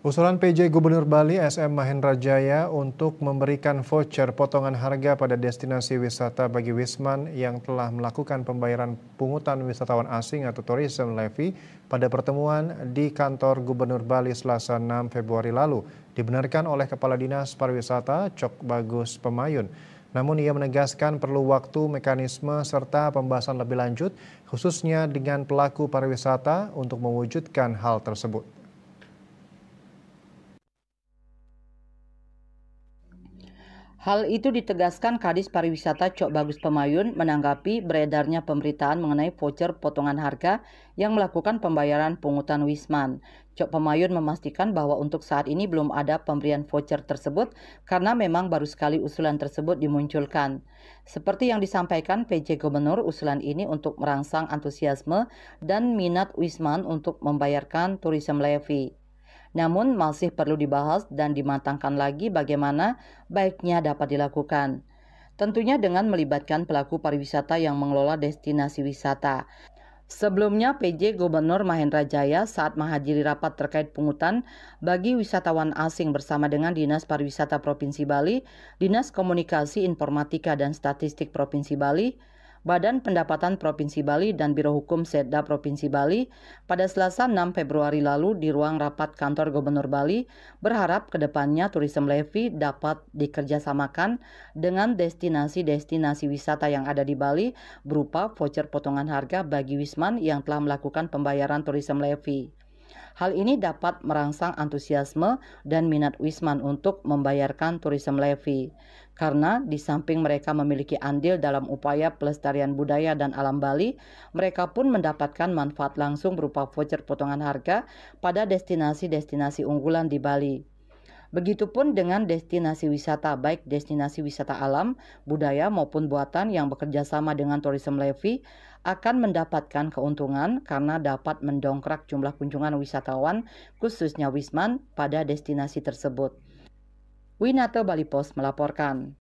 Usulan PJ Gubernur Bali SM Mahendra Jaya untuk memberikan voucher potongan harga pada destinasi wisata bagi Wisman yang telah melakukan pembayaran pungutan wisatawan asing atau tourism levy pada pertemuan di kantor Gubernur Bali Selasa 6 Februari lalu dibenarkan oleh Kepala Dinas Pariwisata Cok Bagus Pemayun. Namun ia menegaskan perlu waktu, mekanisme, serta pembahasan lebih lanjut khususnya dengan pelaku pariwisata untuk mewujudkan hal tersebut. Hal itu ditegaskan Kadis Pariwisata Cok Bagus Pemayun menanggapi beredarnya pemberitaan mengenai voucher potongan harga yang melakukan pembayaran pungutan Wisman. Cok Pemayun memastikan bahwa untuk saat ini belum ada pemberian voucher tersebut karena memang baru sekali usulan tersebut dimunculkan. Seperti yang disampaikan PJ Gubernur, usulan ini untuk merangsang antusiasme dan minat Wisman untuk membayarkan turisme levy. Namun masih perlu dibahas dan dimatangkan lagi bagaimana baiknya dapat dilakukan. Tentunya dengan melibatkan pelaku pariwisata yang mengelola destinasi wisata. Sebelumnya, PJ Gubernur Mahendra Jaya saat menghadiri rapat terkait pungutan bagi wisatawan asing bersama dengan Dinas Pariwisata Provinsi Bali, Dinas Komunikasi Informatika dan Statistik Provinsi Bali, Badan Pendapatan Provinsi Bali dan Biro Hukum Setda Provinsi Bali pada Selasa 6 Februari lalu di ruang rapat kantor Gubernur Bali berharap kedepannya turisme levy dapat dikerjasamakan dengan destinasi-destinasi wisata yang ada di Bali berupa voucher potongan harga bagi Wisman yang telah melakukan pembayaran turisme levy. Hal ini dapat merangsang antusiasme dan minat Wisman untuk membayarkan tourism levy. Karena di samping mereka memiliki andil dalam upaya pelestarian budaya dan alam Bali, mereka pun mendapatkan manfaat langsung berupa voucher potongan harga pada destinasi-destinasi unggulan di Bali. Begitupun dengan destinasi wisata, baik destinasi wisata alam, budaya maupun buatan yang bekerja sama dengan Tourism Levy akan mendapatkan keuntungan karena dapat mendongkrak jumlah kunjungan wisatawan khususnya Wisman pada destinasi tersebut. Winato Bali Post melaporkan.